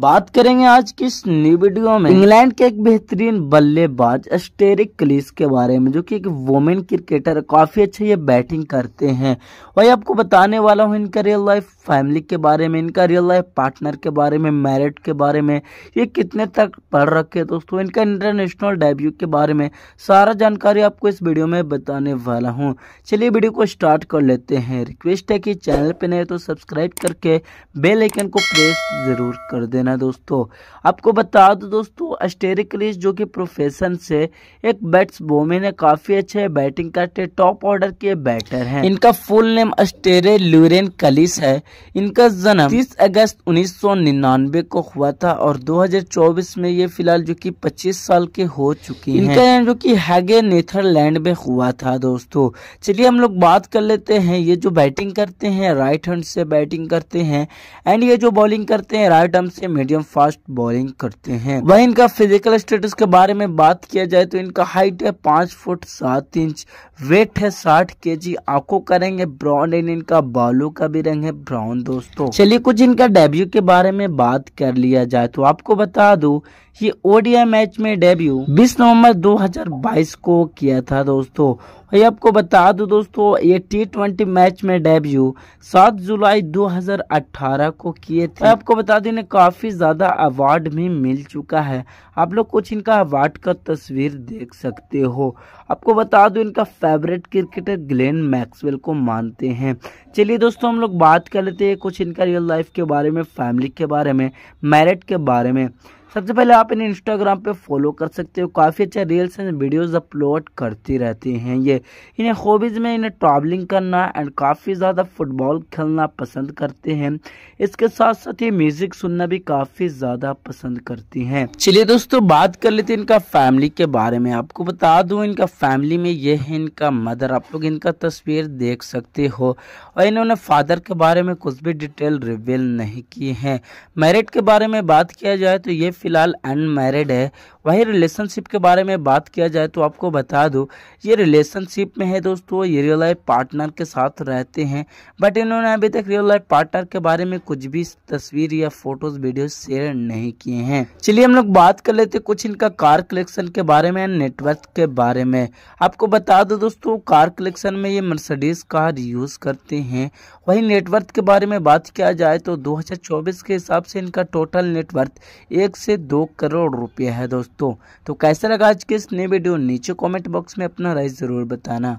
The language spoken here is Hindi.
बात करेंगे आज की इस न्यू वीडियो में इंग्लैंड के एक बेहतरीन बल्लेबाज एस्टेरिक क्लीस के बारे में जो कि एक वोमेन क्रिकेटर काफी अच्छे ये बैटिंग करते हैं वही आपको बताने वाला हूँ इनका रियल लाइफ फैमिली के बारे में इनका रियल लाइफ पार्टनर के बारे में मैरिट के बारे में ये कितने तक पढ़ रखे दोस्तों इनका इंटरनेशनल डेब्यू के बारे में सारा जानकारी आपको इस वीडियो में बताने वाला हूँ चलिए वीडियो को स्टार्ट कर लेते हैं रिक्वेस्ट है कि चैनल पर नए तो सब्सक्राइब करके बेलाइकन को प्रेस जरूर कर देना करना है दोस्तों आपको बता दो दोस्तों अस्टेरिकलिस जो कि प्रोफेशन से एक बैट्स बोमिन है काफी अच्छे बैटिंग करते टॉप ऑर्डर के बैटर हैं इनका फुल नेम अस्टेरे लूरेन कलिस है इनका जन्म तीस अगस्त उन्नीस को हुआ था और 2024 में ये फिलहाल जो कि 25 साल के हो चुके हैं इनका जन्म जो की हैगे नेथरलैंड में हुआ था दोस्तों चलिए हम लोग बात कर लेते हैं ये जो बैटिंग करते हैं राइट हैंड से बैटिंग करते हैं एंड ये जो बॉलिंग करते हैं राइट हम से मीडियम फास्ट बॉलिंग करते हैं वहीं इनका फिजिकल स्टेटस के बारे में बात किया जाए तो इनका हाइट है पांच फुट सात इंच वेट है साठ के जी आंखों का रंग है ब्राउन एंड इनका बालों का भी रंग है ब्राउन दोस्तों चलिए कुछ इनका डेब्यू के बारे में बात कर लिया जाए तो आपको बता दू ये ओडिया मैच में डेब्यू 20 नवंबर 2022 को किया था दोस्तों ये आपको बता दूं दोस्तों ये टी ट्वेंटी मैच में डेब्यू 7 जुलाई 2018 को किए थे आपको बता दो इन्हें काफी काफ़ी ज़्यादा अवार्ड भी मिल चुका है आप लोग कुछ इनका अवार्ड का तस्वीर देख सकते हो आपको बता दूं इनका फेवरेट क्रिकेटर ग्लेन मैक्सवेल को मानते हैं चलिए दोस्तों हम लोग बात कर लेते हैं कुछ इनका रियल लाइफ के बारे में फैमिली के बारे में मैरिट के बारे में सबसे पहले आप इन्हें इंस्टाग्राम पे फॉलो कर सकते हो काफ़ी अच्छे रील्स एंड वीडियोस अपलोड करती रहती हैं ये इन्हें हॉबीज़ में इन्हें ट्रैवलिंग करना एंड काफ़ी ज़्यादा फुटबॉल खेलना पसंद करते हैं इसके साथ साथ ये म्यूज़िक सुनना भी काफ़ी ज़्यादा पसंद करती हैं चलिए दोस्तों बात कर लेते हैं इनका फैमिली के बारे में आपको बता दूँ इनका फैमिली में ये है इनका मदर आप लोग इनका तस्वीर देख सकते हो और इन्होंने फादर के बारे में कुछ भी डिटेल रिवील नहीं की है मेरिट के बारे में बात किया जाए तो ये फिलहाल अनमैरिड है वही रिलेशनशिप के बारे में बात किया जाए तो आपको बता दूँ ये रिलेशनशिप में है दोस्तों ये रियल लाइफ पार्टनर के साथ रहते हैं बट इन्होंने अभी तक रियल लाइफ पार्टनर के बारे में कुछ भी तस्वीर या फोटोज वीडियो शेयर नहीं किए हैं चलिए हम लोग बात कर लेते कुछ इनका कार कलेक्शन के बारे में नेटवर्क के बारे में आपको बता दो दोस्तों कार कलेक्शन में ये मर्सडीज कार यूज करते हैं वही नेटवर्थ के बारे में बात किया जाए तो 2024 के हिसाब से इनका टोटल नेटवर्थ एक से दो करोड़ रुपया है दोस्तों दोस्तों तो कैसा लगा आज के इस नए वीडियो नीचे कमेंट बॉक्स में अपना राय ज़रूर बताना